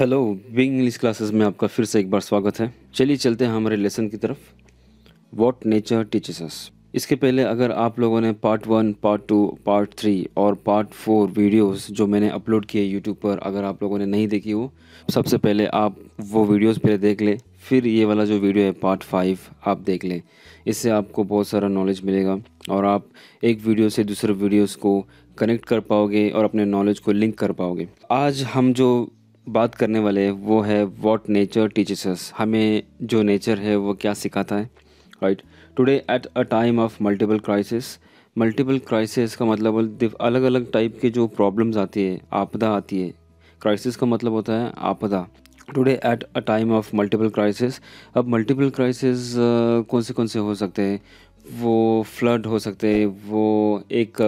Hello Bing English classes में आपका फिर से एक बार स्वागत है चलिए चलते हैं हमारे लेसन की तरफ वॉट नेचर टीचेस अस इसके पहले अगर आप लोगों ने part one part two part three और पार्ट फोर वीडियोस जो मैंने अपलोड किए यूट्यूब पर अगर आप लोगों ने नहीं देखी हो सबसे पहले आप वो वीडियोस पहले देख लें फिर ये वाला जो वीडियो है पार्ट फाइव आप देख लें इससे आपको बहुत सारा नॉलेज मिलेगा और आप एक वीडियो से दूसरे वीडियोस को कनेक्ट कर पाओगे और अपने नॉलेज को लिंक कर पाओगे आज हम जो बात करने वाले वो है वॉट नेचर टीचर्स हमें जो नेचर है वो क्या सिखाता है right today at a time of multiple crisis multiple crisis का मतलब अलग अलग टाइप के जो प्रॉब्लम्स आती है आपदा आती है क्राइसिस का मतलब होता है आपदा today at a time of multiple crisis अब मल्टीपल क्राइसिस कौन से कौन से हो सकते हैं वो फ्लड हो सकते हैं वो एक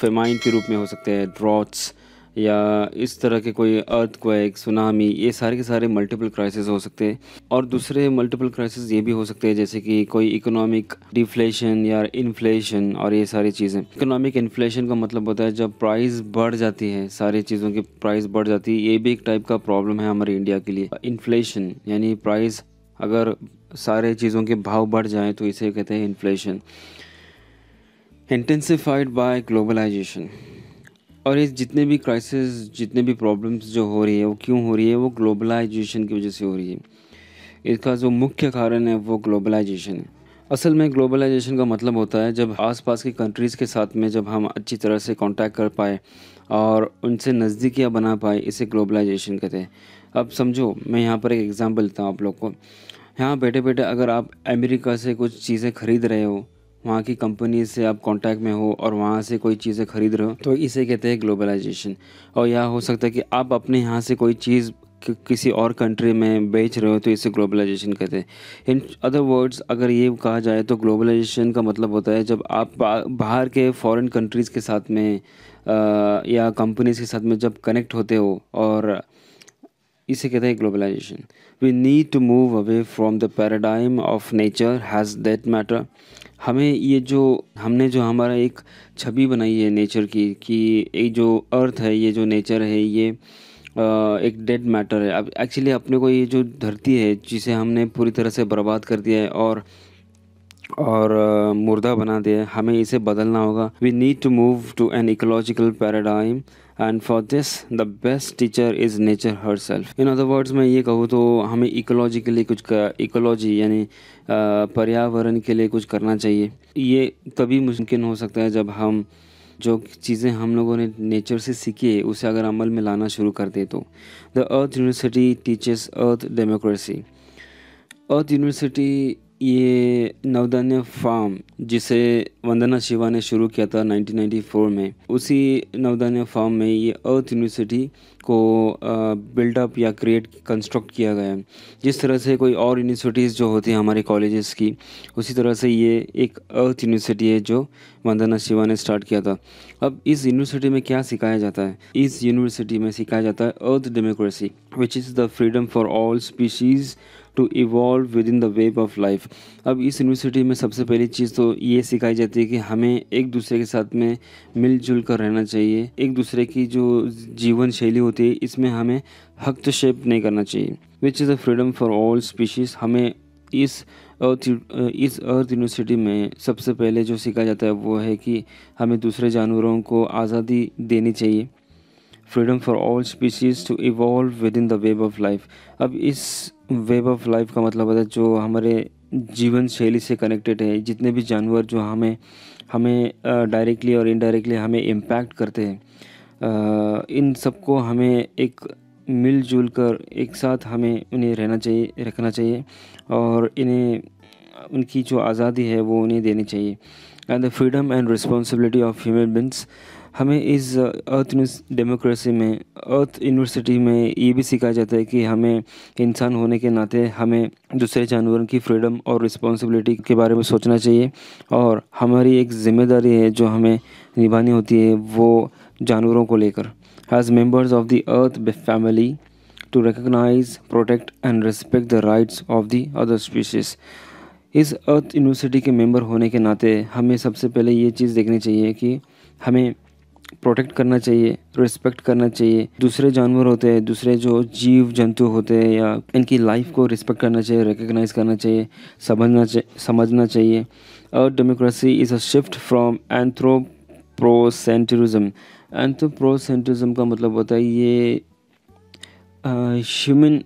फेमाइन के रूप में हो सकते हैं ड्रॉट्स या इस तरह के कोई अर्थ क्वैक सुनामी ये सारे के सारे मल्टीपल क्राइसिस हो सकते हैं और दूसरे मल्टीपल क्राइसिस ये भी हो सकते हैं जैसे कि कोई इकोनॉमिक डिफ्लेशन या इन्फ्लेशन और ये सारी चीज़ें इकोनॉमिक इन्फ्लेशन का मतलब होता है जब प्राइस बढ़ जाती है सारी चीज़ों की प्राइस बढ़ जाती है ये भी एक टाइप का प्रॉब्लम है हमारे इंडिया के लिए इन्फ्लेशन यानी प्राइस अगर सारे चीज़ों के भाव बढ़ जाएँ तो इसे कहते हैं इन्फ्लेशन इंटेंसिफाइड बाय ग्लोबलाइजेशन और ये जितने भी क्राइसिस जितने भी प्रॉब्लम्स जो हो रही है वो क्यों हो रही है वो ग्लोबलाइजेशन की वजह से हो रही है इसका जो मुख्य कारण है वो ग्लोबलाइजेशन है असल में ग्लोबलाइजेशन का मतलब होता है जब आसपास की कंट्रीज़ के साथ में जब हम अच्छी तरह से कांटेक्ट कर पाए और उनसे नज़दीकियाँ बना पाए इसे ग्लोबलाइजेशन कहते हैं अब समझो मैं यहाँ पर एक एग्ज़ाम्पल देता हूँ आप लोग को यहाँ बैठे बैठे अगर आप अमेरिका से कुछ चीज़ें खरीद रहे हो वहाँ की कंपनी से आप कांटेक्ट में हो और वहाँ से कोई चीज़ें खरीद रहे हो तो इसे कहते हैं ग्लोबलाइजेशन और यह हो सकता है कि आप अपने यहाँ से कोई चीज़ कि किसी और कंट्री में बेच रहे हो तो इसे ग्लोबलाइजेशन कहते हैं इन अदर वर्ड्स अगर ये कहा जाए तो ग्लोबलाइजेशन का मतलब होता है जब आप बाहर के फॉरेन कंट्रीज़ के साथ में आ, या कंपनीज़ के साथ में जब कनेक्ट होते हो और इसे कहते हैं globalization we need to move away from the paradigm of nature has that matter हमें ये जो हमने जो हमारा एक छवि बनाई है नेचर की कि ये जो अर्थ है ये जो नेचर है ये एक डेड मैटर है अब एक्चुअली अपने को ये जो धरती है जिसे हमने पूरी तरह से बर्बाद कर दिया है और और मुर्दा बना दिया है हमें इसे बदलना होगा we need to move to an ecological paradigm and for this the best teacher is nature herself in other words मैं ये कहूँ तो हमें इकोलॉजिकली कुछ इकोलॉजी यानी पर्यावरण के लिए कुछ करना चाहिए ये तभी मुमकिन हो सकता है जब हम जो चीज़ें हम लोगों ने नेचर से सीखी है उसे अगर अमल में लाना शुरू कर दे तो the earth university teachers earth democracy earth university ये नवदान्य फार्म जिसे वंदना शिवा ने शुरू किया था 1994 में उसी नवदान्य फार्म में ये अर्थ यूनिवर्सिटी को बिल्डअप या क्रिएट कंस्ट्रक्ट किया गया है जिस तरह से कोई और यूनिवर्सिटीज़ जो होती हैं हमारे कॉलेजेस की उसी तरह से ये एक अर्थ यूनिवर्सिटी है जो वंदना शिवा ने स्टार्ट किया था अब इस यूनिवर्सिटी में क्या सिखाया जाता है इस यूनिवर्सिटी में सिखाया जाता है earth democracy which is the freedom for all species to evolve within the web of life अब इस यूनिवर्सिटी में सबसे पहली चीज़ तो ये सिखाई जाती है कि हमें एक दूसरे के साथ में मिलजुल कर रहना चाहिए एक दूसरे की जो जीवन शैली होती है इसमें हमें हस्तक्षेप नहीं करना चाहिए which is the freedom for all species हमें इस अर्थ इस अर्थ यूनिवर्सिटी में सबसे पहले जो सीखा जाता है वो है कि हमें दूसरे जानवरों को आज़ादी देनी चाहिए freedom for all species to evolve within the web of life अब इस वेब ऑफ लाइफ का मतलब होता है जो हमारे जीवन शैली से कनेक्टेड है जितने भी जानवर जो हमें हमें डायरेक्टली और इनडायरेक्टली हमें इम्पैक्ट करते हैं इन सबको हमें एक मिलजुल कर एक साथ हमें उन्हें रहना चाहिए रखना चाहिए और इन्हें उनकी जो आज़ादी है वो उन्हें देनी चाहिए and the freedom and responsibility of human beings हमें इस अर्थ डेमोक्रेसी में अर्थ यूनिवर्सिटी में ये भी सिखाया जाता है कि हमें इंसान होने के नाते हमें दूसरे जानवरों की फ्रीडम और रिस्पॉन्सिबिलिटी के बारे में सोचना चाहिए और हमारी एक जिम्मेदारी है जो हमें निभानी होती है वो जानवरों को लेकर as members of the earth family to recognize protect and respect the rights of the other species इस अर्थ यूनिवर्सिटी के मेंबर होने के नाते हमें सबसे पहले ये चीज़ देखनी चाहिए कि हमें प्रोटेक्ट करना चाहिए रिस्पेक्ट करना चाहिए दूसरे जानवर होते हैं दूसरे जो जीव जंतु होते हैं या इनकी लाइफ को रिस्पेक्ट करना चाहिए रिकग्नाइज करना चाहिए समझना चाहिए समझना चाहिए और democracy is a shift from anthropocentrism anthropocentrism का मतलब होता है ये ह्यूमन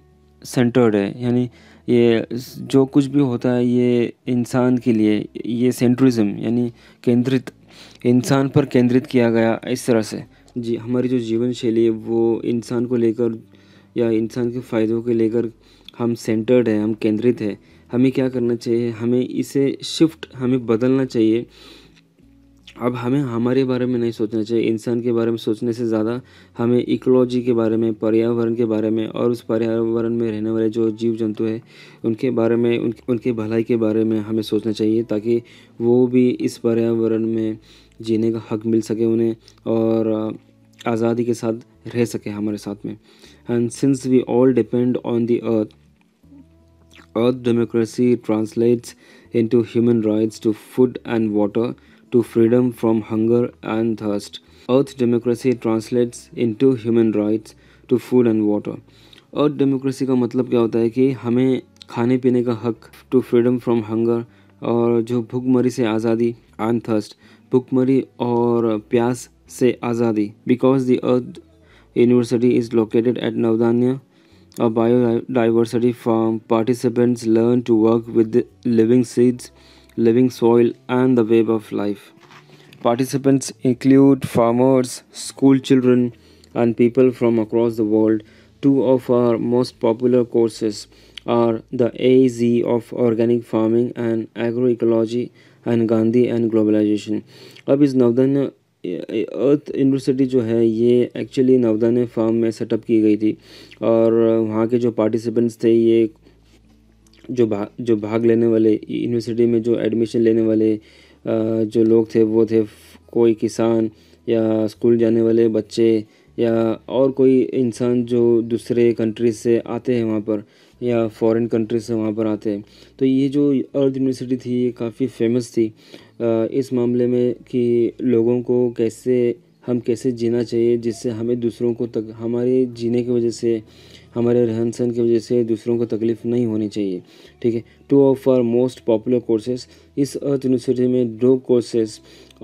सेंटर्ड है यानी ये जो कुछ भी होता है ये इंसान के लिए ये सेंट्रिज्म यानी केंद्रित इंसान पर केंद्रित किया गया इस तरह से जी हमारी जो जीवन शैली है वो इंसान को लेकर या इंसान के फ़ायदों को लेकर हम सेंटर्ड हैं हम केंद्रित हैं हमें क्या करना चाहिए हमें इसे शिफ्ट हमें बदलना चाहिए अब हमें हमारे बारे में नहीं सोचना चाहिए इंसान के बारे में सोचने से ज़्यादा हमें इकोलॉजी के बारे में पर्यावरण के बारे में और उस पर्यावरण में रहने वाले जो जीव जंतु हैं उनके बारे में उन, उनके भलाई के बारे में हमें सोचना चाहिए ताकि वो भी इस पर्यावरण में जीने का हक मिल सके उन्हें और आज़ादी के साथ रह सके हमारे साथ में and since we all depend on the earth democracy translates into human rights to food and water to freedom from hunger and thirst. Earth democracy translates into human rights to food and water. Earth democracy का मतलब क्या होता है कि हमें खाने पीने का हक to freedom from hunger और जो भूखमरी से आज़ादी and thirst भूखमरी और प्यास से आज़ादी because the earth university is located at नवदान्या a biodiversity farm participants learn to work with living seeds living soil, and the web of life. Participants include farmers, school children, and people from across the world. Two of our most popular courses are the AZ of Organic Farming and Agroecology and Gandhi and Globalization. अब इस नवधन earth university जो है actually Navdanya farm में setup की गई थी और वहाँ के जो थे ये जो भाग जो भाग लेने वाले यूनिवर्सिटी में जो एडमिशन लेने वाले जो लोग थे वो थे कोई किसान या स्कूल जाने वाले बच्चे या और कोई इंसान जो दूसरे कंट्री से आते हैं वहाँ पर या फॉरेन कंट्री से वहाँ पर आते हैं तो ये जो अर्थ यूनिवर्सिटी थी ये काफ़ी फेमस थी इस मामले में कि लोगों को कैसे हम कैसे जीना चाहिए जिससे हमें दूसरों को तक हमारे जीने की वजह से हमारे रहन सहन की वजह से दूसरों को तकलीफ़ नहीं होनी चाहिए ठीक है two of our most popular courses इस अर्थ यूनिवर्सिटी में दो कोर्सेज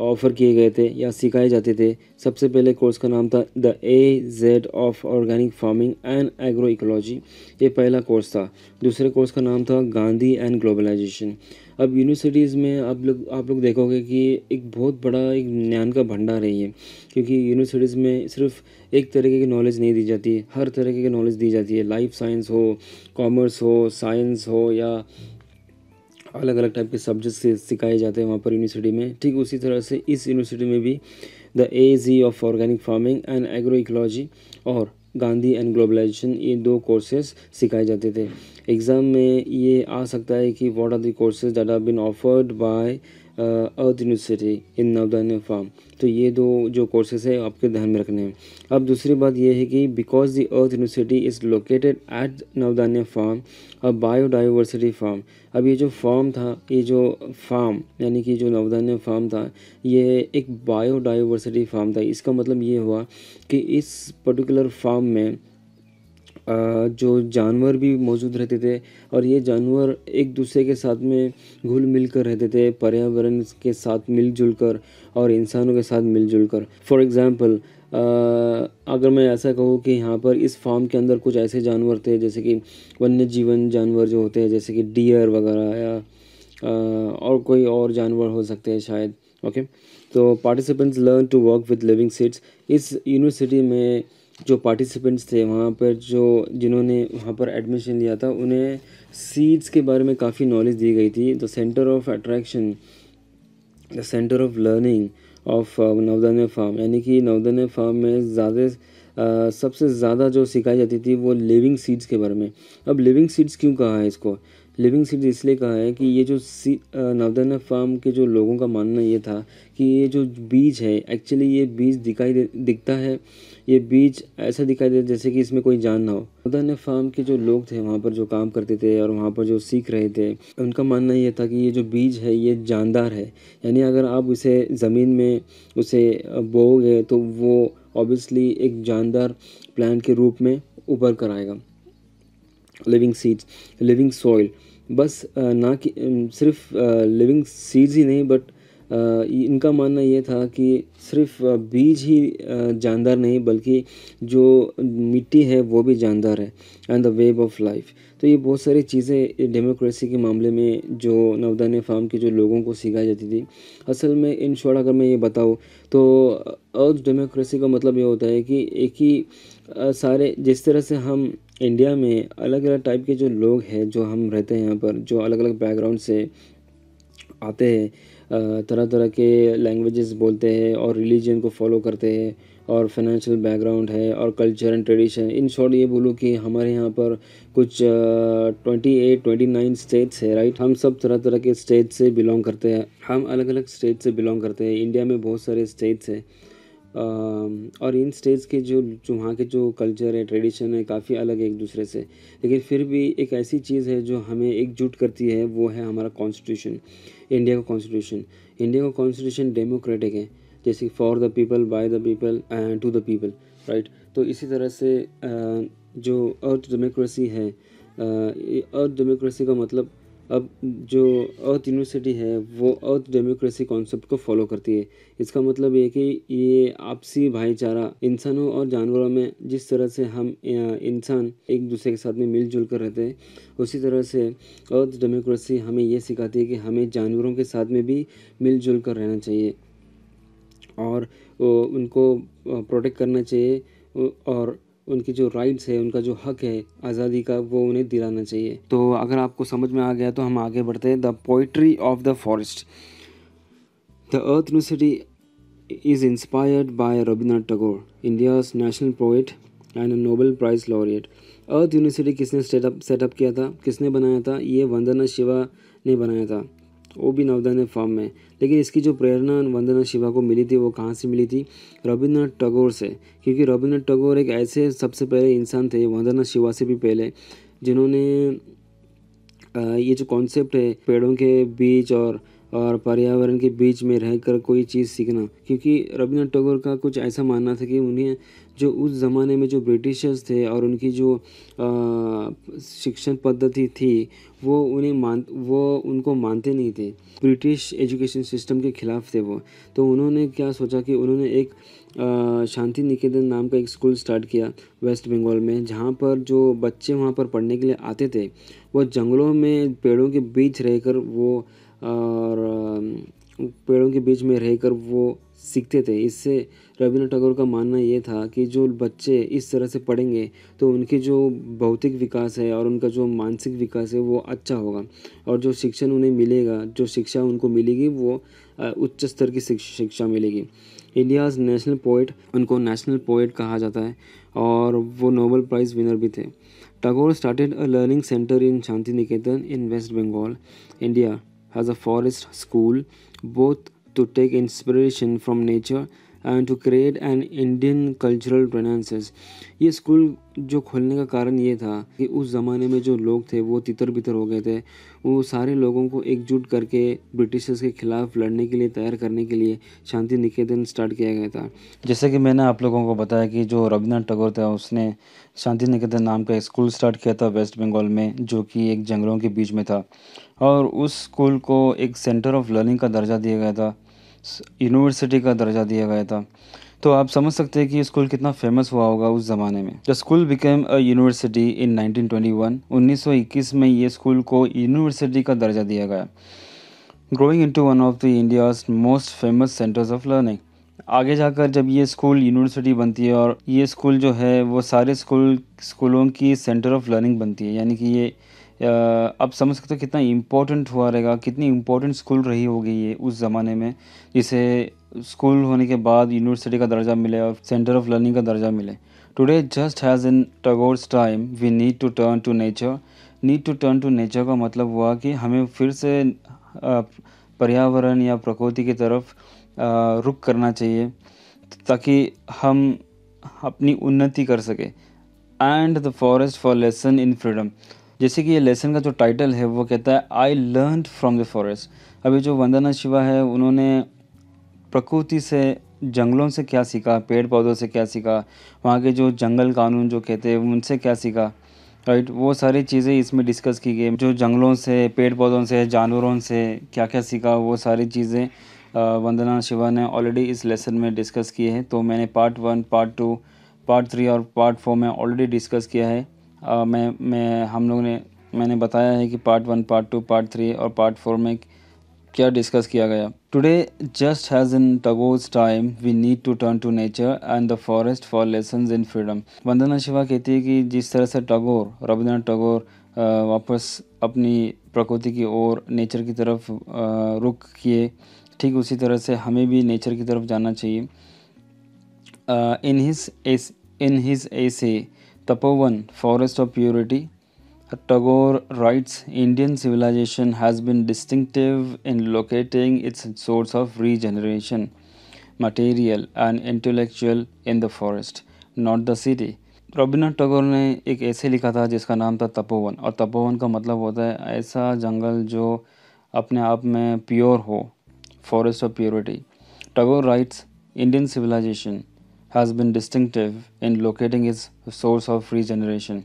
ऑफर किए गए थे या सिखाए जाते थे सबसे पहले कोर्स का नाम था the A Z of organic farming and agroecology ये पहला कोर्स था दूसरे कोर्स का नाम था गांधी एंड ग्लोबलाइजेशन अब यूनिवर्सिटीज़ में आप लोग आप लोग देखोगे कि एक बहुत बड़ा एक ज्ञान का भंडार है ये क्योंकि यूनिवर्सिटीज़ में सिर्फ एक तरीके की नॉलेज नहीं दी जाती हर तरीके की नॉलेज दी जाती है लाइफ साइंस हो कॉमर्स हो साइंस हो या या अलग अलग टाइप के सब्जेक्ट सिखाए जाते हैं वहाँ पर यूनिवर्सिटी में ठीक उसी तरह से इस यूनिवर्सिटी में भी the A Z of organic farming and agroecology और गांधी एंड ग्लोबलाइजेशन ये दो कोर्सेज सिखाए जाते थे एग्ज़ाम में ये आ सकता है कि what are the courses that are been offered by Earth University in Navdanya farm तो ये दो जो कोर्सेज है आपके ध्यान में रखने हैं अब दूसरी बात यह है कि because the Earth University is located at Navdanya farm और बायोडाइवर्सिटी फार्म अब ये जो फार्म था ये जो फार्म यानी कि जो नवदान्य फार्म था ये एक बायोडाइवर्सिटी फार्म था इसका मतलब ये हुआ कि इस पर्टिकुलर फार्म में जो जानवर भी मौजूद रहते थे और ये जानवर एक दूसरे के साथ में घुल मिल कर रहते थे पर्यावरण के साथ मिलजुल कर और इंसानों के साथ मिलजुल कर फॉर एग्ज़ाम्पल अगर मैं ऐसा कहूँ कि यहाँ पर इस फार्म के अंदर कुछ ऐसे जानवर थे जैसे कि वन्य जीवन जानवर जो होते हैं जैसे कि डियर वगैरह या और कोई और जानवर हो सकते हैं शायद ओके तो participants learn to work with living seeds इस यूनिवर्सिटी में जो पार्टिसिपेंट्स थे वहाँ पर जो जिन्होंने वहाँ पर एडमिशन लिया था उन्हें सीड्स के बारे में काफ़ी नॉलेज दी गई थी the centre of attraction the centre of learning of Navdanya farm यानी कि नवदान्य फार्म में ज़्यादा uh, सबसे ज़्यादा जो सिखाई जाती थी वो लिविंग सीड्स के बारे में अब लिविंग सीड्स क्यों कहा है इसको लिविंग सीड्स इसलिए कहा है कि ये जो सी uh, नवदाना फार्म के जो लोगों का मानना ये था कि ये जो बीज है एक्चुअली ये बीज दिखाई दिखता है ये बीच ऐसा दिखाई दे जैसे कि इसमें कोई जान ना हो मदन फार्म के जो लोग थे वहाँ पर जो काम करते थे और वहाँ पर जो सीख रहे थे उनका मानना यह था कि ये जो बीज है ये जानदार है यानी अगर आप उसे ज़मीन में उसे बोओगे तो वो ऑब्वियसली एक जानदार प्लान के रूप में उभर कर आएगा लिविंग सीड्स लिविंग सॉइल बस ना कि सिर्फ लिविंग सीड्स ही नहीं बट इनका मानना ये था कि सिर्फ बीज ही जानदार नहीं बल्कि जो मिट्टी है वो भी जानदार है and the web of life तो ये बहुत सारी चीज़ें डेमोक्रेसी के मामले में जो नवदान फार्म के जो लोगों को सिखाई जाती थी असल में इन शॉर्ट अगर मैं ये बताऊँ तो अर्थ डेमोक्रेसी का मतलब ये होता है कि एक ही सारे जिस तरह से हम इंडिया में अलग अलग टाइप के जो लोग हैं जो हम रहते हैं यहाँ पर जो अलग अलग बैकग्राउंड से आते हैं तरह तरह के लैंग्वेजेस बोलते हैं और रिलीजन को फॉलो करते हैं और फाइनेंशियल बैकग्राउंड है और culture and tradition in short ये बोलूँ कि हमारे यहाँ पर कुछ twenty eight twenty nine states है राइट हम सब तरह तरह के स्टेट से बिलोंग करते हैं हम अलग अलग स्टेट से बिलोंग करते हैं इंडिया में बहुत सारे स्टेट्स हैं और इन स्टेट्स के जो जो वहाँ के जो कल्चर है ट्रेडिशन है काफ़ी अलग है एक दूसरे से लेकिन फिर भी एक ऐसी चीज़ है जो हमें एकजुट करती है वो है हमारा कॉन्स्टिट्यूशन इंडिया का कॉन्स्टिट्यूशन इंडिया का कॉन्स्टिट्यूशन डेमोक्रेटिक है जैसे for the people by the people and to the people right तो इसी तरह से जो अर्थ डेमोक्रेसी है अर्थ डेमोक्रेसी का मतलब अब जो अर्थ यूनिवर्सिटी है वो अर्थ डेमोक्रेसी कॉन्सेप्ट को फॉलो करती है इसका मतलब ये कि ये आपसी भाईचारा इंसानों और जानवरों में जिस तरह से हम इंसान एक दूसरे के साथ में मिलजुल कर रहते हैं उसी तरह से अर्थ डेमोक्रेसी हमें ये सिखाती है कि हमें जानवरों के साथ में भी मिलजुल कर रहना चाहिए और उनको प्रोटेक्ट करना चाहिए और उनकी जो राइट्स है उनका जो हक है आज़ादी का वो उन्हें दिलाना चाहिए तो अगर आपको समझ में आ गया तो हम आगे बढ़ते हैं the poetry of the forest the earth University is inspired by Rabindranath Tagore India national poet and a prize laureate Earth University किसने सेटअप सेटअप किया था किसने बनाया था ये वंदना शिवा ने बनाया था वो भी नवदान फॉर्म में लेकिन इसकी जो प्रेरणा वंदना शिवा को मिली थी वो कहाँ से मिली थी रविन्द्रनाथ टैगोर से क्योंकि रविन्द्रनाथ टैगोर एक ऐसे सबसे पहले इंसान थे वंदना शिवा से भी पहले जिन्होंने ये जो कॉन्सेप्ट है पेड़ों के बीच और और पर्यावरण के बीच में रहकर कोई चीज़ सीखना क्योंकि रविन्द्रनाथ टैगोर का कुछ ऐसा मानना था कि उन्हें जो उस ज़माने में जो ब्रिटिशर्स थे और उनकी जो शिक्षण पद्धति थी वो उन्हें मान वो उनको मानते नहीं थे ब्रिटिश एजुकेशन सिस्टम के खिलाफ थे वो तो उन्होंने क्या सोचा कि उन्होंने एक शांति निकेतन नाम का एक स्कूल स्टार्ट किया वेस्ट बंगाल में जहाँ पर जो बच्चे वहाँ पर पढ़ने के लिए आते थे वो जंगलों में पेड़ों के बीच रहकर वो और पेड़ों के बीच में रहकर वो सीखते थे इससे रविन्द्र टैगोर का मानना ये था कि जो बच्चे इस तरह से पढ़ेंगे तो उनकी जो भौतिक विकास है और उनका जो मानसिक विकास है वो अच्छा होगा और जो शिक्षण उन्हें मिलेगा जो शिक्षा उनको मिलेगी वो उच्च स्तर की शिक्षा मिलेगी इंडियाज नेशनल पोइट उनको नेशनल पोइट कहा जाता है और वो नोबल प्राइज़ विनर भी थे Tagore started a learning centre in Shanti Niketan in West Bengal India as a forest school, both to take inspiration from nature and to create an Indian cultural renaissance ये school जो खोलने का कारण ये था कि उस ज़माने में जो लोग थे वो तितर बितर हो गए थे वो सारे लोगों को एकजुट करके ब्रिटिशर्स के ख़िलाफ़ लड़ने के लिए तैयार करने के लिए शांति निकेतन स्टार्ट किया गया था जैसे कि मैंने आप लोगों को बताया कि जो रविन्द्रनाथ टैगोर था उसने शांति निकेतन नाम का स्कूल स्टार्ट किया था वेस्ट बंगाल में जो कि एक जंगलों के बीच में था और उस स्कूल को एक सेंटर ऑफ लर्निंग का दर्जा दिया गया था यूनिवर्सिटी का दर्जा दिया गया था तो आप समझ सकते हैं कि स्कूल कितना फेमस हुआ होगा उस ज़माने में the school became a university in 1921 1921 में ये स्कूल को यूनिवर्सिटी का दर्जा दिया गया growing into one of the India's most famous centres of learning आगे जाकर जब ये स्कूल यूनिवर्सिटी बनती है और ये स्कूल जो है वो सारे स्कूल स्कूलों की सेंटर ऑफ लर्निंग बनती है यानी कि ये आप समझ सकते हो कितना इम्पोर्टेंट हुआ रहेगा कितनी इम्पोर्टेंट स्कूल रही होगी ये उस ज़माने में जिसे स्कूल होने के बाद यूनिवर्सिटी का दर्जा मिले और सेंटर ऑफ लर्निंग का दर्जा मिले today just as in Tagore's time we need to turn to nature need to turn to nature का मतलब हुआ कि हमें फिर से पर्यावरण या प्रकृति की तरफ रुख करना चाहिए ताकि हम अपनी उन्नति कर सकें and the forest for lesson in freedom जैसे कि ये लेसन का जो टाइटल है वो कहता है I learn from the forest अभी जो वंदना शिवा है उन्होंने प्रकृति से जंगलों से क्या सीखा पेड़ पौधों से क्या सीखा वहाँ के जो जंगल कानून जो कहते हैं उनसे क्या सीखा राइट वो सारी चीज़ें इसमें डिस्कस की गई जो जंगलों से पेड़ पौधों से जानवरों से क्या क्या सीखा वो सारी चीज़ें वंदना शिवा ने ऑलरेडी इस लेसन में डिस्कस की है तो मैंने part one part two part three और पार्ट फोर में ऑलरेडी डिस्कस किया है आ, मैं मैं हम लोग ने मैंने बताया है कि part one part two part three और पार्ट फोर में क्या डिस्कस किया गया today just as in Tagore's time we need to turn to nature and the forest for lesson in freedom Vandana Shiva कहती है कि जिस तरह से टगोर रविंद्रनाथ टगोर वापस अपनी प्रकृति की ओर नेचर की तरफ रुख किए ठीक उसी तरह से हमें भी नेचर की तरफ जाना चाहिए इन हिज एस in his essay Tapovan, Forest of Purity, Tagore writes Indian civilization has been distinctive in locating its source of regeneration, material and intellectual in the forest, not the city. Rabindranath Tagore ने एक ऐसे लिखा था जिसका नाम था तपोवन और तपोवन का मतलब होता है ऐसा जंगल जो अपने आप में प्योर हो forest of purity Tagore writes Indian civilisation has been distinctive in locating its source of regeneration.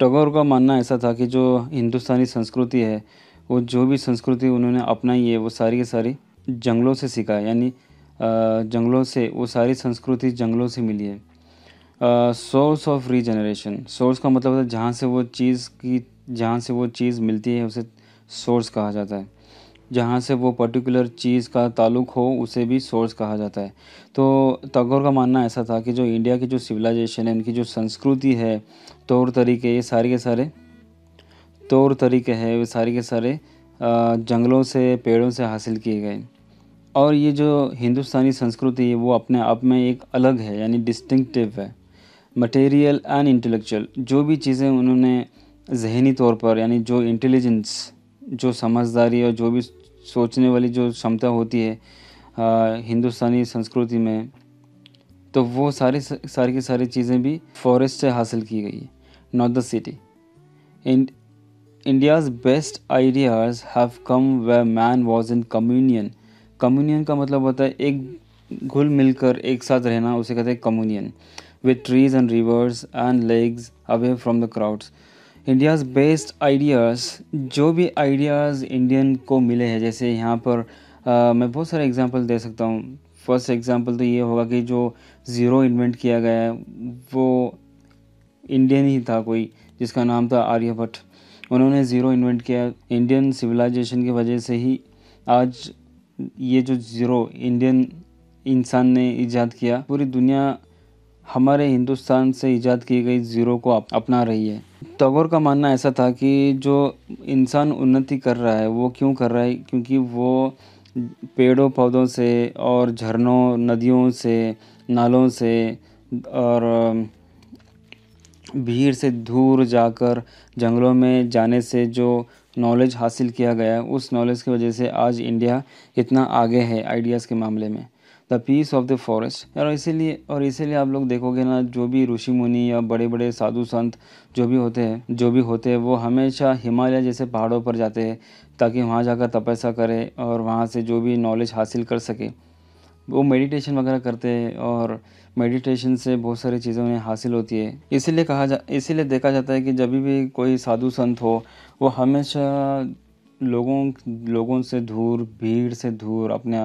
Tagore का मानना ऐसा था कि जो हिंदुस्तानी संस्कृति है वो जो भी संस्कृति उन्होंने अपनाई है वो सारी की सारी जंगलों से सीखा है यानी जंगलों से वो सारी संस्कृति जंगलों से मिली है सोर्स ऑफ रीजनरेशन सोर्स का मतलब होता है जहाँ से वो चीज़ की जहाँ से वो चीज़ मिलती है उसे सोर्स कहा जाता है जहाँ से वो पर्टिकुलर चीज़ का ताल्लुक़ हो उसे भी सोर्स कहा जाता है तो तगोर का मानना ऐसा था कि जो इंडिया की जो सिविलाइजेशन है इनकी जो संस्कृति है तौर तरीके ये सारे के सारे तौर तरीके है वे सारे के सारे जंगलों से पेड़ों से हासिल किए गए और ये जो हिंदुस्तानी संस्कृति है वो अपने आप में एक अलग है यानी डिस्टिंक्टिव है मटेरियल एंड इंटेलेक्चुअल जो भी चीज़ें उन्होंने जहनी तौर पर यानी जो इंटेलिजेंस जो समझदारी और जो भी सोचने वाली जो क्षमता होती है हिंदुस्तानी संस्कृति में तो वो सारी सारी की सारी चीज़ें भी फॉरेस्ट से हासिल की गई है not the city India's best ideas have come where man was in communion communion का मतलब होता है एक घुल मिलकर एक साथ रहना उसे कहते हैं communion with trees and rivers and lakes away from the crowds India's best ideas जो भी आइडियाज़ इंडियन को मिले हैं जैसे यहाँ पर आ, मैं बहुत सारे एग्जांपल दे सकता हूँ फर्स्ट एग्जांपल तो ये होगा कि जो ज़ीरो इन्वेंट किया गया है वो इंडियन ही था कोई जिसका नाम था आर्यभट्ट उन्होंने ज़ीरो इन्वेंट किया इंडियन सिविलाइजेशन की वजह से ही आज ये जो ज़ीरो इंडियन इंसान ने ईजाद किया पूरी दुनिया हमारे हिंदुस्तान से ईजाद की गई ज़ीरो को अपना रही है टगोर का मानना ऐसा था कि जो इंसान उन्नति कर रहा है वो क्यों कर रहा है क्योंकि वो पेड़ों पौधों से और झरनों नदियों से नालों से और भीड़ से दूर जाकर जंगलों में जाने से जो नॉलेज हासिल किया गया उस नॉलेज की वजह से आज इंडिया इतना आगे है आइडियाज़ के मामले में the peace of the forest और इसीलिए और इसीलिए आप लोग देखोगे ना जो भी ऋषि मुनि या बड़े बड़े साधु संत जो भी होते हैं जो भी होते हैं वो हमेशा हिमालय जैसे पहाड़ों पर जाते हैं ताकि वहाँ जाकर तपस्या करें और वहाँ से जो भी नॉलेज हासिल कर सके वो मेडिटेशन वगैरह करते हैं और मेडिटेशन से बहुत सारी चीज़ें उन्हें हासिल होती है इसीलिए कहा जा इसीलिए देखा जाता है कि जब भी कोई साधु संत हो वो हमेशा लोगों लोगों से दूर भीड़ से दूर अपने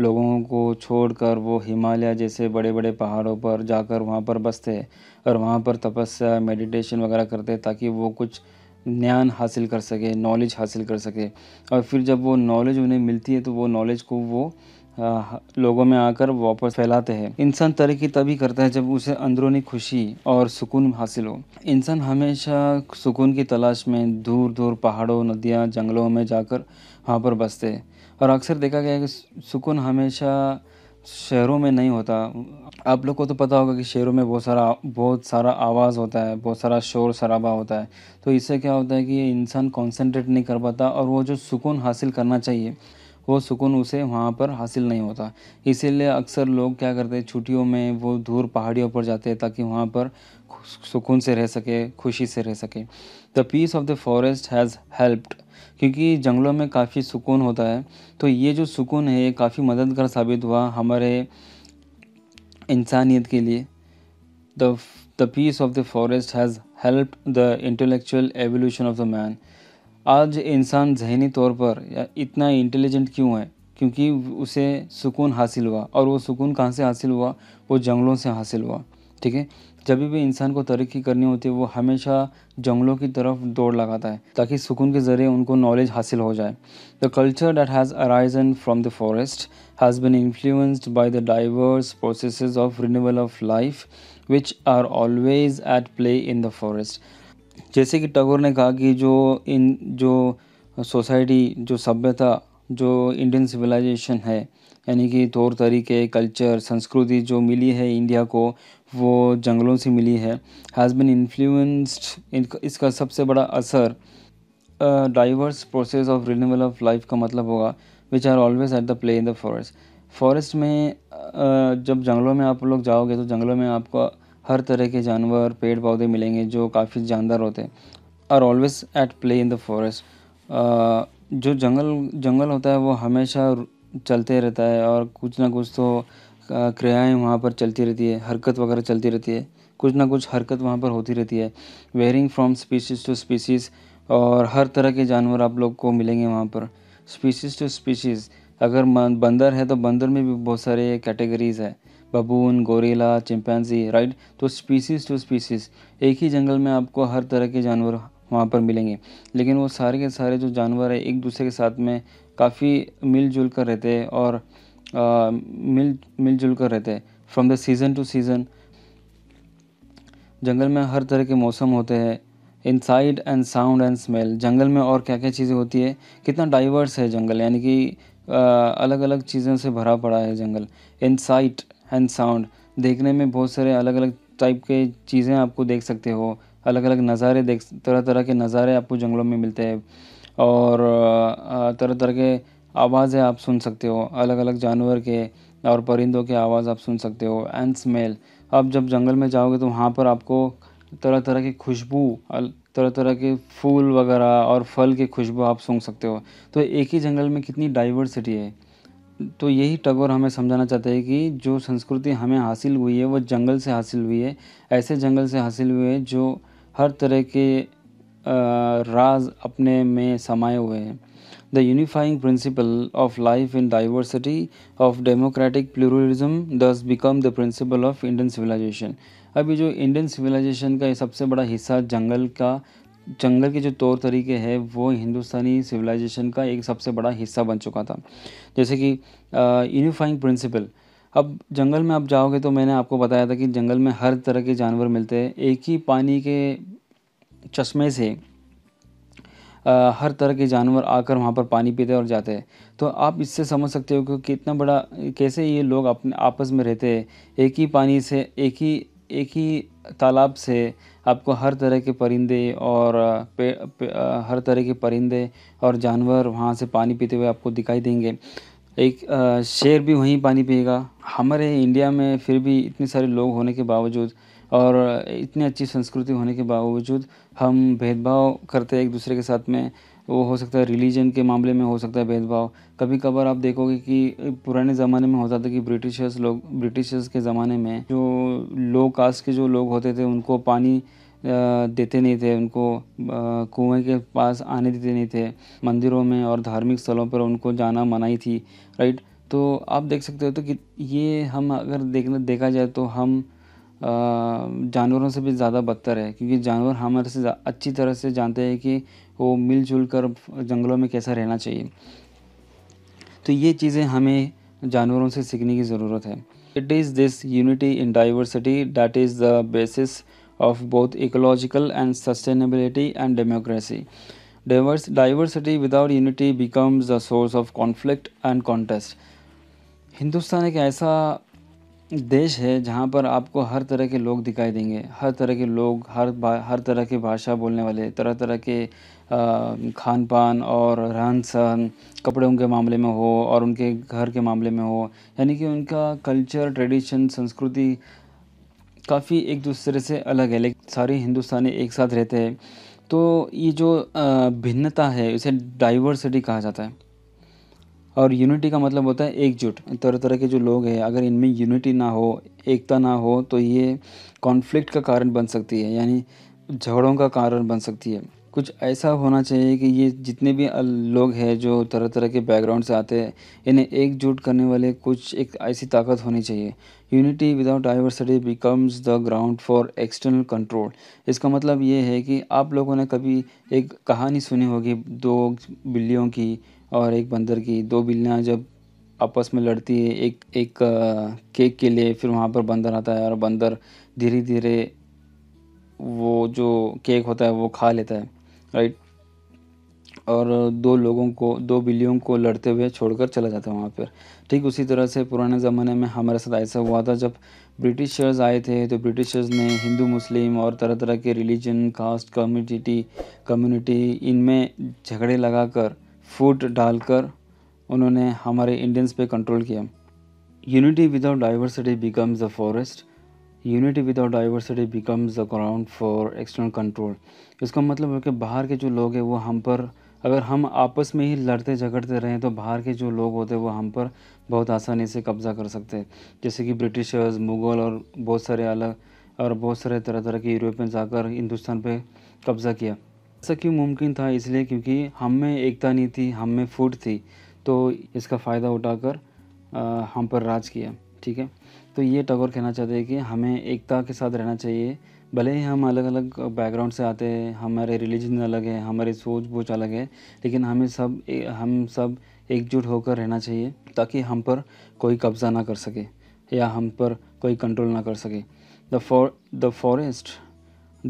लोगों को छोड़कर वो हिमालय जैसे बड़े बड़े पहाड़ों पर जाकर वहाँ पर बसते और वहाँ पर तपस्या मेडिटेशन वगैरह करते ताकि वो कुछ ज्ञान हासिल कर सके नॉलेज हासिल कर सके और फिर जब वो नॉलेज उन्हें मिलती है तो वो नॉलेज को वो लोगों में आकर वापस फैलाते हैं इंसान तरक्की तभी करता है जब उसे अंदरूनी खुशी और सुकून हासिल हो इंसान हमेशा सुकून की तलाश में दूर दूर पहाड़ों नदियाँ जंगलों में जाकर वहाँ पर बसते हैं और अक्सर देखा गया है कि सुकून हमेशा शहरों में नहीं होता आप लोग को तो पता होगा कि शहरों में बहुत सारा बहुत सारा आवाज़ होता है बहुत सारा शोर शराबा होता है तो इससे क्या होता है कि इंसान कॉन्सेंट्रेट नहीं कर पाता और वो जो सुकून हासिल करना चाहिए वो सुकून उसे वहाँ पर हासिल नहीं होता इसीलिए अक्सर लोग क्या करते हैं छुट्टियों में वो दूर पहाड़ियों पर जाते हैं ताकि वहाँ पर सुकून से रह सके खुशी से रह सके the peace of the forest has helped क्योंकि जंगलों में काफ़ी सुकून होता है तो ये जो सुकून है काफ़ी मददगार साबित हुआ हमारे इंसानियत के लिए the the peace of the forest has help the intellectual evolution of the man आज इंसान जहनी तौर पर इतना इंटेलिजेंट क्यों है क्योंकि उसे सुकून हासिल हुआ और वो सुकून कहाँ से हासिल हुआ वो जंगलों से हासिल हुआ ठीक है जब भी इंसान को तरक्की करनी होती है वो हमेशा जंगलों की तरफ दौड़ लगाता है ताकि सुकून के ज़रिए उनको नॉलेज हासिल हो जाए the culture that has arisen from the forest has been influenced by the diverse process of renewal of life which are always at play in the forest जैसे कि टगोर ने कहा कि जो इन जो सोसाइटी जो सभ्यता जो इंडियन सिविलाइजेशन है यानी कि तौर तरीके कल्चर संस्कृति जो मिली है इंडिया को वो जंगलों से मिली है हैज़ बिन इन्फ्लुएंस्ड इसका सबसे बड़ा असर diverse process of renewal of life का मतलब होगा which are always at the play in the forest forest में uh, जब जंगलों में आप लोग जाओगे तो जंगलों में आपको हर तरह के जानवर पेड़ पौधे मिलेंगे जो काफ़ी जानदार होते हैं are always at play in the forest जो जंगल जंगल होता है वो हमेशा चलते रहता है और कुछ ना कुछ तो क्रियाएं वहाँ पर चलती रहती है हरकत वगैरह चलती रहती है कुछ ना कुछ हरकत वहाँ पर होती रहती है varying from species to species और हर तरह के जानवर आप लोग को मिलेंगे वहाँ पर स्पीसीज़ टू स्पीसीज़ अगर बंदर है तो बंदर में भी बहुत सारे कैटेगरीज़ है बबून गोरेला चिंपैंजी राइट तो स्पीसीज़ टू स्पीसीज़ एक ही जंगल में आपको हर तरह के जानवर वहाँ पर मिलेंगे लेकिन वो सारे के सारे जो जानवर है एक दूसरे के साथ में काफ़ी मिलजुल कर रहते हैं और Uh, मिल मिलजुल कर रहते हैं from the season to season जंगल में हर तरह के मौसम होते हैं in sight and sound and smell जंगल में और क्या क्या चीज़ें होती है कितना डाइवर्स है जंगल यानी कि uh, अलग अलग चीज़ों से भरा पड़ा है जंगल इन साइट एंड साउंड देखने में बहुत सारे अलग अलग टाइप के चीज़ें आपको देख सकते हो अलग अलग नज़ारे देख तरह तरह के नज़ारे आपको जंगलों में मिलते हैं और uh, तरह तरह के आवाज़ें आप सुन सकते हो अलग अलग जानवर के और परिंदों की आवाज़ आप सुन सकते हो एंड स्मेल आप जब जंगल में जाओगे तो वहाँ पर आपको तरह तरह की खुशबू तरह तरह के फूल वगैरह और फल की खुशबू आप सूंघ सकते हो तो एक ही जंगल में कितनी डाइवर्सिटी है तो यही टगोर हमें समझाना चाहते हैं कि जो संस्कृति हमें हासिल हुई है वो जंगल से हासिल हुई है ऐसे जंगल से हासिल हुए हैं जो हर तरह के राज अपने में समाये हुए हैं the unifying principle of life in diversity of democratic pluralism thus become the principle of Indian civilisation अभी जो इंडियन सिविलाइजेशन का सबसे बड़ा हिस्सा जंगल का जंगल के जो तौर तरीके हैं वो हिंदुस्तानी सिविलाइजेशन का एक सबसे बड़ा हिस्सा बन चुका था जैसे कि यूनिफाइंग प्रिंसिपल अब जंगल में आप जाओगे तो मैंने आपको बताया था कि जंगल में हर तरह के जानवर मिलते हैं एक ही पानी के चश्मे से हर तरह के जानवर आकर वहाँ पर पानी पीते और जाते हैं तो आप इससे समझ सकते हो कि कितना बड़ा कैसे ये लोग अपने आपस में रहते हैं एक ही पानी से एक ही एक ही तालाब से आपको हर तरह के परिंदे और पे, पे, हर तरह के परिंदे और जानवर वहाँ से पानी पीते हुए आपको दिखाई देंगे एक शेर भी वहीं पानी पिएगा हमारे इंडिया में फिर भी इतने सारे लोग होने के बावजूद और इतनी अच्छी संस्कृति होने के बावजूद हम भेदभाव करते हैं एक दूसरे के साथ में वो हो सकता है रिलीजन के मामले में हो सकता है भेदभाव कभी कभार आप देखोगे कि पुराने ज़माने में होता था कि ब्रिटिशर्स लोग ब्रिटिशर्स के ज़माने में जो लो कास्ट के जो लोग होते थे उनको पानी देते नहीं थे उनको कुएं के पास आने देते नहीं थे मंदिरों में और धार्मिक स्थलों पर उनको जाना मनाई थी राइट तो आप देख सकते हो तो कि ये हम अगर देखना देखा जाए तो हम जानवरों से भी ज़्यादा बदतर है क्योंकि जानवर हमारे से अच्छी तरह से जानते हैं कि वो मिलजुल कर जंगलों में कैसा रहना चाहिए तो ये चीज़ें हमें जानवरों से सीखने की ज़रूरत है it is this unity in diversity that is the basis of both ecological and sustainability and democracy diverse diversity without unity becomes the source of conflict and contest Hindustan एक ऐसा देश है जहाँ पर आपको हर तरह के लोग दिखाई देंगे हर तरह के लोग हर हर तरह की भाषा बोलने वाले तरह तरह के खान पान और रहन सहन कपड़ों के मामले में हो और उनके घर के मामले में हो यानी कि उनका कल्चर ट्रेडिशन संस्कृति काफ़ी एक दूसरे से अलग है लेकिन सारे हिंदुस्तानी एक साथ रहते हैं तो ये जो भिन्नता है इसे डाइवर्सिटी कहा जाता है और यूनिटी का मतलब होता है एकजुट तरह तरह के जो लोग हैं अगर इनमें यूनिटी ना हो एकता ना हो तो ये कॉन्फ्लिक्ट का कारण बन सकती है यानी झगड़ों का कारण बन सकती है कुछ ऐसा होना चाहिए कि ये जितने भी लोग हैं जो तरह तरह के बैकग्राउंड से आते हैं इन्हें एकजुट करने वाले कुछ एक ऐसी ताकत होनी चाहिए unity without diversity becomes the ground for external control इसका मतलब ये है कि आप लोगों ने कभी एक कहानी सुनी होगी दो बिल्लियों की और एक बंदर की दो बिल्लियाँ जब आपस में लड़ती है एक एक केक के लिए फिर वहाँ पर बंदर आता है और बंदर धीरे धीरे वो जो केक होता है वो खा लेता है राइट और दो लोगों को दो बिल्लियों को लड़ते हुए छोड़कर चला जाता है वहाँ पर ठीक उसी तरह से पुराने ज़माने में हमारे साथ ऐसा हुआ था जब ब्रिटिशर्स आए थे तो ब्रिटिशर्स ने हिंदू मुस्लिम और तरह तरह के रिलीजन कास्ट कम्युनिटी कम्युनिटी इनमें झगड़े लगाकर फूट डालकर उन्होंने हमारे इंडियंस पे कंट्रोल किया unity without diversity becomes a forest unity without diversity becomes a ground for external control इसका मतलब है कि बाहर के जो लोग हैं वो हम पर अगर हम आपस में ही लड़ते झगड़ते रहें तो बाहर के जो लोग होते हैं वो हम पर बहुत आसानी से कब्ज़ा कर सकते हैं जैसे कि ब्रिटिशर्स मुग़ल और बहुत सारे अलग और बहुत सारे तरह तरह के यूरोपियंस आकर हिंदुस्तान पे कब्ज़ा किया ऐसा क्यों मुमकिन था इसलिए क्योंकि हम में एकता नहीं थी हम में फूट थी तो इसका फ़ायदा उठाकर हम पर राज किया ठीक है तो ये टगोर कहना चाहते हैं कि हमें एकता के साथ रहना चाहिए भले ही हम अलग अलग बैकग्राउंड से आते हैं हमारे रिलीजन अलग है हमारी सोच बोच अलग है लेकिन हमें सब हम सब एकजुट होकर रहना चाहिए ताकि हम पर कोई कब्ज़ा ना कर सके या हम पर कोई कंट्रोल ना कर सके the for the forest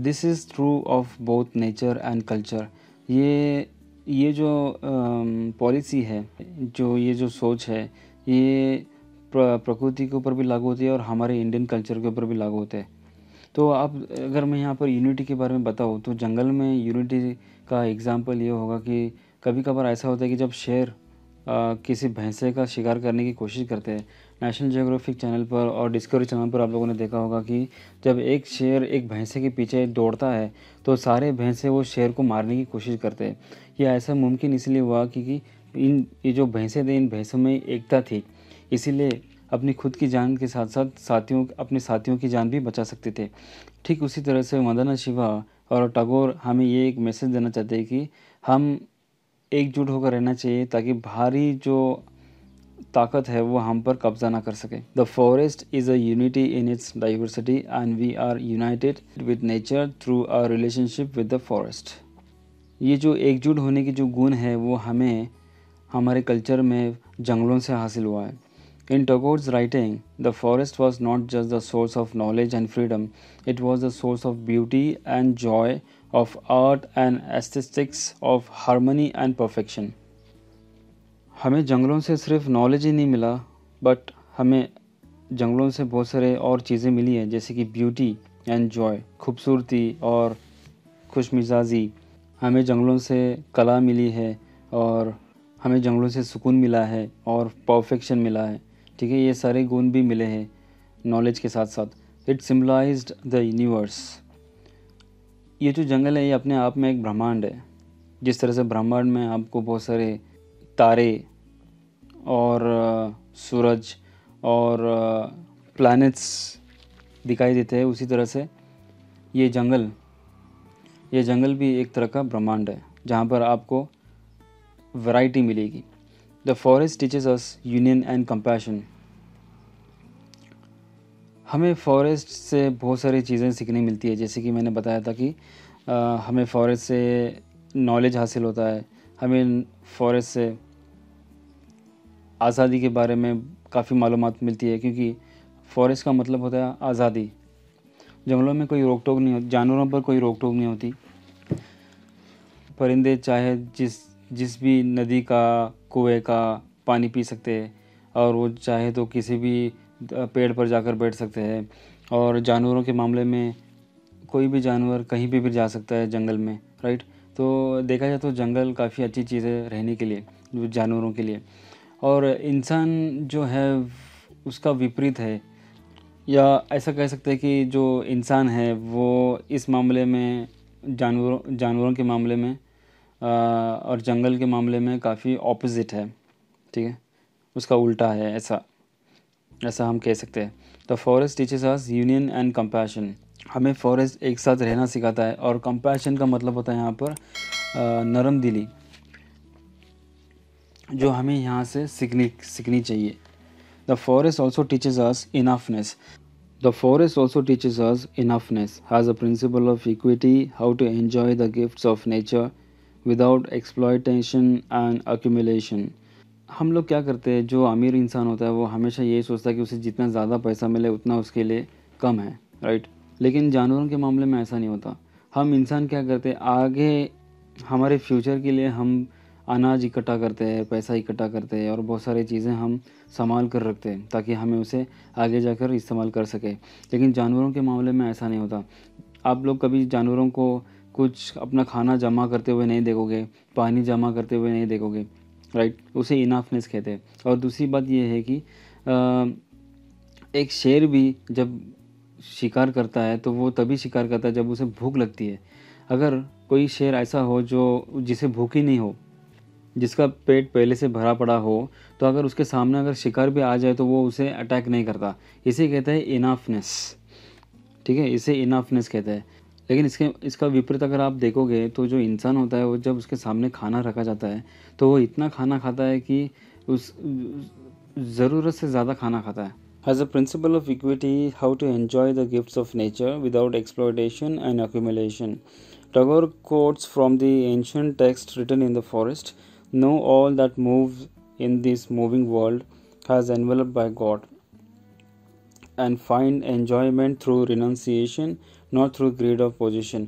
this is true of both nature and culture ये ये जो पॉलिसी um, है जो ये जो सोच है ये प्रकृति के ऊपर भी लागू होती है और हमारे इंडियन कल्चर के ऊपर भी लागू होते हैं तो आप अगर मैं यहाँ पर यूनिटी के बारे में बताऊँ तो जंगल में यूनिटी का एग्ज़ाम्पल ये होगा कि कभी कभार ऐसा होता है कि जब शेर आ, uh, किसी भैंसे का शिकार करने की कोशिश करते हैं नेशनल जियोग्राफिक चैनल पर और डिस्कवरी चैनल पर आप लोगों ने देखा होगा कि जब एक शेर एक भैंसे के पीछे दौड़ता है तो सारे भैंसे वो शेर को मारने की कोशिश करते हैं यह ऐसा मुमकिन इसलिए हुआ क्योंकि इन ये जो भैंसे थे इन भैंसों में एकता थी इसीलिए अपनी खुद की जान के साथ साथ साथियों अपने साथियों की जान भी बचा सकते थे ठीक उसी तरह से मदाना शिवा और टगोर हमें ये एक मैसेज देना चाहते हैं कि हम एकजुट होकर रहना चाहिए ताकि भारी जो ताकत है वो हम पर कब्जा ना कर सके the forest is a unity in its diversity and we are united with nature through our relationship with the forest ये जो एकजुट होने की जो गुण है वो हमें हमारे कल्चर में जंगलों से हासिल हुआ है in Tagore's writing the forest was not just the source of knowledge and freedom it was the source of beauty and joy of art and aesthetics of harmony and perfection हमें जंगलों से सिर्फ नॉलेज ही नहीं मिला बट हमें जंगलों से बहुत सारे और चीज़ें मिली हैं जैसे कि ब्यूटी एंड जॉय खूबसूरती और खुश मिजाजी हमें जंगलों से कला मिली है और हमें जंगलों से सुकून मिला है और परफेक्शन मिला है ठीक है ये सारे गुण भी मिले हैं नॉलेज के साथ साथ इट सिम्बलाइज द यूनिवर्स ये जो जंगल है ये अपने आप में एक ब्रह्मांड है जिस तरह से ब्रह्मांड में आपको बहुत सारे तारे और सूरज और प्लैनेट्स दिखाई देते हैं उसी तरह से ये जंगल ये जंगल भी एक तरह का ब्रह्मांड है जहाँ पर आपको वैरायटी मिलेगी the forest teaches us union and compassion हमें फॉरेस्ट से बहुत सारी चीज़ें सीखने मिलती है जैसे कि मैंने बताया था कि आ, हमें फॉरेस्ट से नॉलेज हासिल होता है हमें फॉरेस्ट से आज़ादी के बारे में काफ़ी मालूम मिलती है क्योंकि फॉरेस्ट का मतलब होता है आज़ादी जंगलों में कोई रोक टोक नहीं होती जानवरों पर कोई रोक टोक नहीं होती परिंदे चाहे जिस जिस भी नदी का कुएँ का पानी पी सकते हैं और वो चाहे तो किसी भी पेड़ पर जाकर बैठ सकते हैं और जानवरों के मामले में कोई भी जानवर कहीं भी भी जा सकता है जंगल में राइट तो देखा जाए तो जंगल काफ़ी अच्छी चीज़ है रहने के लिए जानवरों के लिए और इंसान जो है उसका विपरीत है या ऐसा कह सकते हैं कि जो इंसान है वो इस मामले में जानवरों जानवरों के मामले में आ, और जंगल के मामले में काफ़ी ऑपोजिट है ठीक है उसका उल्टा है ऐसा ऐसा हम कह सकते हैं the forest teaches us union and compassion हमें फॉरेस्ट एक साथ रहना सिखाता है और कंपैशन का मतलब होता है यहाँ पर नरम दिली जो हमें यहाँ से सीखनी सीखनी चाहिए the forest also teaches us enoughness the forest also teaches us enoughness as a principle of equity how to enjoy the gift of nature without exploitation and accumulation हम लोग क्या करते हैं जो अमीर इंसान होता है वो हमेशा यही सोचता है कि उसे जितना ज़्यादा पैसा मिले उतना उसके लिए कम है राइट लेकिन जानवरों के मामले में ऐसा नहीं होता हम इंसान क्या करते हैं आगे हमारे फ्यूचर के लिए हम अनाज इकट्ठा करते हैं पैसा इकट्ठा करते हैं और बहुत सारी चीज़ें हम संभाल कर रखते हैं ताकि हमें उसे आगे जाकर इस्तेमाल कर सके लेकिन जानवरों के मामले में ऐसा नहीं होता आप लोग कभी जानवरों को कुछ अपना खाना जमा करते हुए नहीं देखोगे पानी जमा करते हुए नहीं देखोगे राइट उसे इनाफनेस कहते हैं और दूसरी बात यह है कि एक शेर भी जब शिकार करता है तो वो तभी शिकार करता है जब उसे भूख लगती है अगर कोई शेर ऐसा हो जो जिसे भूख ही नहीं हो जिसका पेट पहले से भरा पड़ा हो तो अगर उसके सामने अगर शिकार भी आ जाए तो वो उसे अटैक नहीं करता इसे कहते हैं इनाफनेस ठीक है इसे इनाफनेस कहते हैं लेकिन इसके इसका विपरीत अगर आप देखोगे तो जो इंसान होता है वो जब उसके सामने खाना रखा जाता है तो वो इतना खाना खाता है कि उस ज़रूरत से ज़्यादा खाना खाता है as a principle of equity how to enjoy the gift of nature without exploitation and accumulation. Tagore quotes from the ancient text written in the forest know all that moves in this moving world has enveloped by God and find enjoyment through renunciation not through greed of position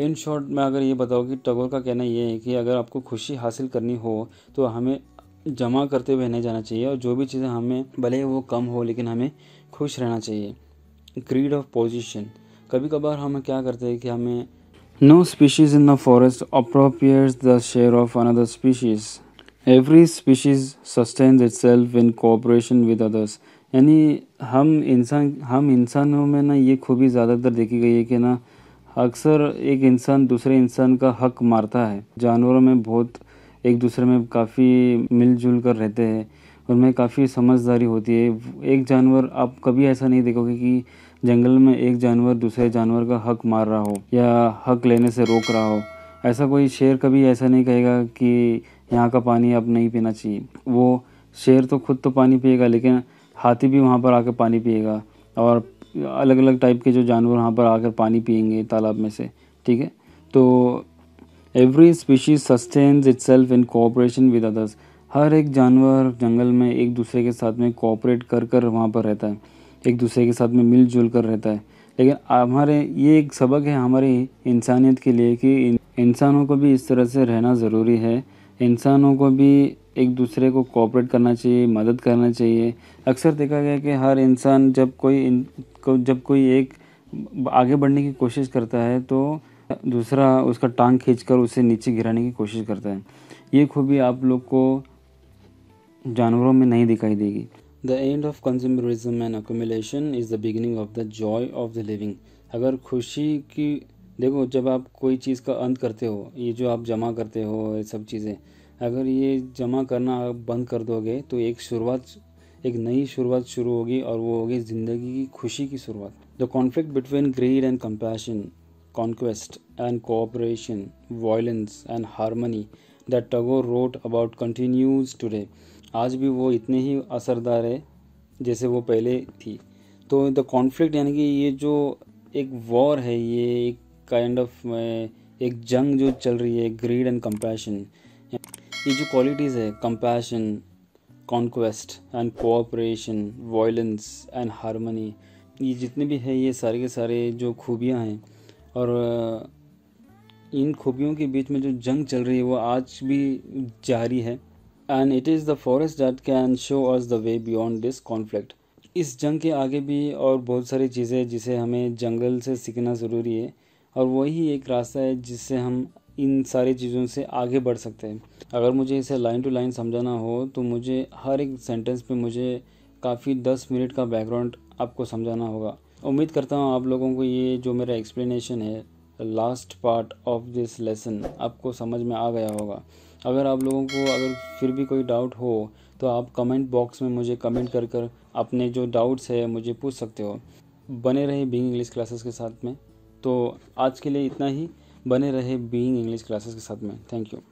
in short मैं अगर ये बताओ कि टगोर का कहना ये है कि अगर आपको खुशी हासिल करनी हो तो हमें जमा करते हुए नहीं जाना चाहिए और जो भी चीज़ें हमें भले वो कम हो लेकिन हमें खुश रहना चाहिए ग्रीड ऑफ पोजिशन कभी कभार हम क्या करते हैं कि हमें No species in the forest appropriates the share of another species. Every species sustains itself in cooperation with others. यानी हम इंसान हम इंसानों में ना ये खूबी ज़्यादातर देखी गई है कि ना अक्सर एक इंसान दूसरे इंसान का हक मारता है जानवरों में बहुत एक दूसरे में काफ़ी मिलजुल कर रहते हैं उनमें काफ़ी समझदारी होती है एक जानवर आप कभी ऐसा नहीं देखोगे कि जंगल में एक जानवर दूसरे जानवर का हक मार रहा हो या हक लेने से रोक रहा हो ऐसा कोई शेर कभी ऐसा नहीं कहेगा कि यहाँ का पानी अब नहीं पीना चाहिए वो शेर तो खुद तो पानी पिएगा लेकिन हाथी भी वहाँ पर आकर पानी पिएगा और अलग अलग टाइप के जो जानवर वहाँ पर आकर पानी पियेंगे तालाब में से ठीक है तो every species sustains itself in cooperation with others हर एक जानवर जंगल में एक दूसरे के साथ में कोऑपरेट कर कर वहाँ पर रहता है एक दूसरे के साथ में मिलजुल कर रहता है लेकिन हमारे ये एक सबक है हमारी इंसानियत के लिए कि इंसानों को भी इस तरह से रहना ज़रूरी है इंसानों को भी एक दूसरे को कोऑपरेट करना चाहिए मदद करना चाहिए अक्सर देखा गया कि हर इंसान जब कोई इन, को, जब कोई एक आगे बढ़ने की कोशिश करता है तो दूसरा उसका टांग कर उसे नीचे गिराने की कोशिश करता है ये खूबी आप लोग को जानवरों में नहीं दिखाई देगी the end of consumerism and accumulation is the beginning of the joy of the living अगर खुशी की देखो जब आप कोई चीज़ का अंत करते हो ये जो आप जमा करते हो ये सब चीज़ें अगर ये जमा करना आप बंद कर दोगे तो एक शुरुआत एक नई शुरुआत शुरू होगी और वो होगी ज़िंदगी की खुशी की शुरुआत the conflict between greed and compassion conquest and cooperation violence and harmony that Tagore wrote about continues today आज भी वो इतने ही असरदार है जैसे वो पहले थी तो द कॉन्फ्लिक्ट यानी कि ये जो एक वॉर है ये एक काइंड ऑफ एक जंग जो चल रही है ग्रीड एंड कंपैशन ये जो क्वालिटीज़ है compassion conquest and cooperation violence and harmony ये जितने भी है ये सारे के सारे जो खूबियाँ हैं और इन खूबियों के बीच में जो जंग चल रही है वो आज भी जारी है and it is the forest that can show us the way beyond this conflict इस जंग के आगे भी और बहुत सारी चीज़ें जिसे हमें जंगल से सीखना ज़रूरी है और वही एक रास्ता है जिससे हम इन सारी चीज़ों से आगे बढ़ सकते हैं अगर मुझे इसे लाइन टू लाइन समझाना हो तो मुझे हर एक सेंटेंस पे मुझे काफ़ी दस मिनट का बैकग्राउंड आपको समझाना होगा उम्मीद करता हूँ आप लोगों को ये जो मेरा एक्सप्लेनेशन है last part of this lesson आपको समझ में आ गया होगा अगर आप लोगों को अगर फिर भी कोई डाउट हो तो आप कमेंट बॉक्स में मुझे कमेंट कर कर अपने जो डाउट्स है मुझे पूछ सकते हो बने रहे बींग इंग्लिश क्लासेस के साथ में तो आज के लिए इतना ही बने रहे बींग इंग्लिश क्लासेस के साथ में थैंक यू